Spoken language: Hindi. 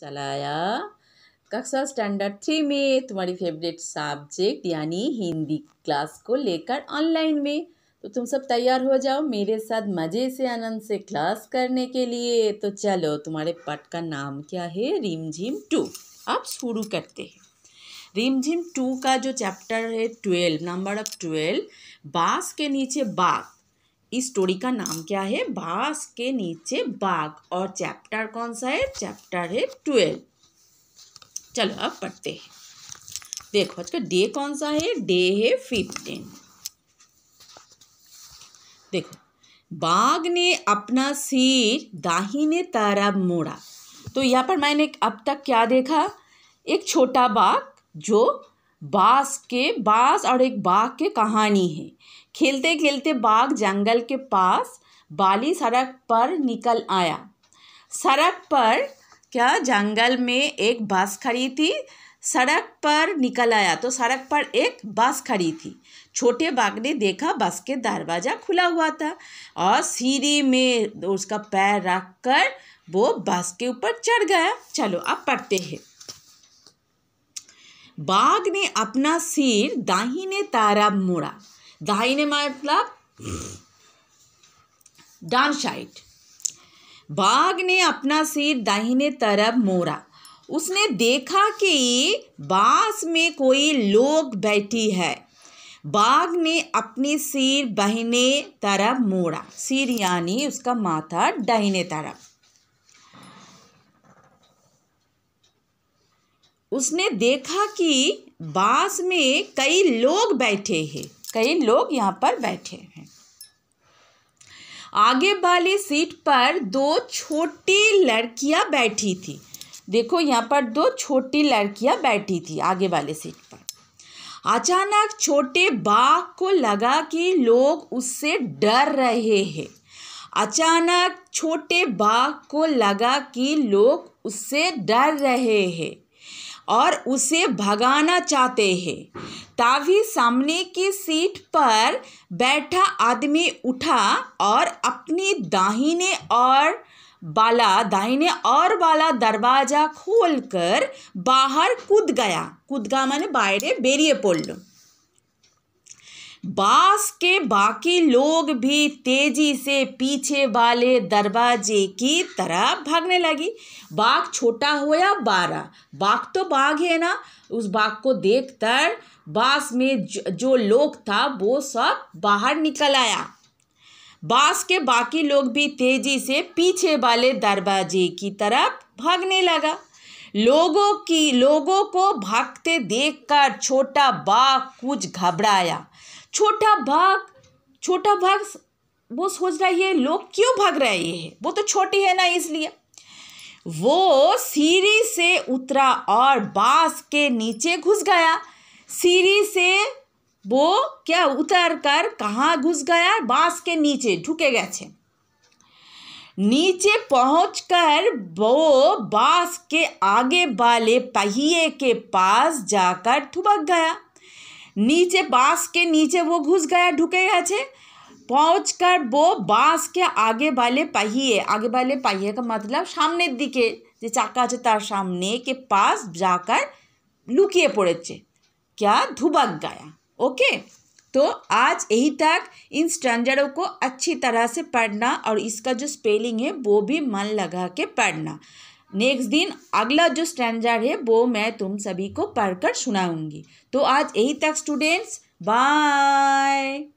चलाया कक्षा स्टैंडर्ड थ्री में तुम्हारी फेवरेट सब्जेक्ट यानी हिंदी क्लास को लेकर ऑनलाइन में तो तुम सब तैयार हो जाओ मेरे साथ मज़े से आनंद से क्लास करने के लिए तो चलो तुम्हारे पट का नाम क्या है रिमझिम टू आप शुरू करते हैं रिमझिम टू का जो चैप्टर है ट्वेल्व नंबर ऑफ ट्वेल्व बाँस के नीचे बाघ इस स्टोरी का नाम क्या है बास के नीचे बाघ और चैप्टर कौन सा है चैप्टर है ट्वेल्व चलो अब पढ़ते हैं देखो आज का डे कौन सा है डे है फिफ्टीन देखो बाघ ने अपना सिर दाहिने तरफ मोड़ा तो यहाँ पर मैंने अब तक क्या देखा एक छोटा बाघ जो बास के बास और एक बाघ के कहानी है खेलते खेलते बाघ जंगल के पास बाली सड़क पर निकल आया सड़क पर क्या जंगल में एक बस खड़ी थी सड़क पर निकल आया तो सड़क पर एक बस खड़ी थी छोटे बाघ ने देखा बस के दरवाज़ा खुला हुआ था और सीढ़ी में उसका पैर रख कर वो बस के ऊपर चढ़ गया चलो अब पढ़ते हैं बाघ ने अपना सिर दाहिने तारा मोड़ा दाहिने मतलब डान साइड बाघ ने अपना सिर दाहिने तरफ मोड़ा उसने देखा कि बांस में कोई लोग बैठी है बाघ ने अपने सिर बहने तरफ मोड़ा सिर यानी उसका माथा दाहिने तरफ उसने देखा कि बांस में कई लोग बैठे हैं कई लोग यहाँ पर बैठे हैं आगे वाली सीट पर दो छोटी लड़कियाँ बैठी थी देखो यहाँ पर दो छोटी लड़कियाँ बैठी थी आगे वाले सीट पर अचानक छोटे बाघ को लगा कि लोग उससे डर रहे हैं अचानक छोटे बाघ को लगा कि लोग उससे डर रहे हैं और उसे भगाना चाहते हैं तभी सामने की सीट पर बैठा आदमी उठा और अपनी दाहिने और बाला दाहिने और बाला दरवाजा खोलकर बाहर कूद गया कूद गया बाहर बेरिए বেরিয়ে পড়ল बास के बाकी लोग भी तेजी से पीछे वाले दरवाजे की तरफ भागने लगी बाघ छोटा हो या बारह बाघ तो बाघ है ना उस बाघ को देखकर बास में जो लोग था वो सब बाहर निकल आया बास के बाकी लोग भी तेजी से पीछे वाले दरवाजे की तरफ भागने लगा लोगों की लोगों को भागते देखकर छोटा बाघ कुछ घबराया छोटा भाग छोटा भाग वो सोच रहा है ये लोग क्यों भाग रहे हैं ये वो तो छोटी है ना इसलिए वो सीढ़ी से उतरा और बांस के नीचे घुस गया सीढ़ी से वो क्या उतर कर कहाँ घुस गया बांस के नीचे ढुके गए थे नीचे पहुँच कर वो बांस के आगे वाले पहिए के पास जाकर ठुबक गया नीचे बाँस के नीचे वो घुस गया ढुके गया पहुँच कर वो बाँस के आगे वाले पहिए आगे वाले पहिए का मतलब सामने दिखे जो चाका আছে तार सामने के पास जाकर लुकिए पड़े क्या धुबक गया ओके तो आज यही तक इन स्टैंडर्डों को अच्छी तरह से पढ़ना और इसका जो स्पेलिंग है वो भी मन लगा के पढ़ना नेक्स्ट दिन अगला जो स्टैंडर्ड है वो मैं तुम सभी को पढ़कर सुनाऊंगी तो आज यही तक स्टूडेंट्स बाय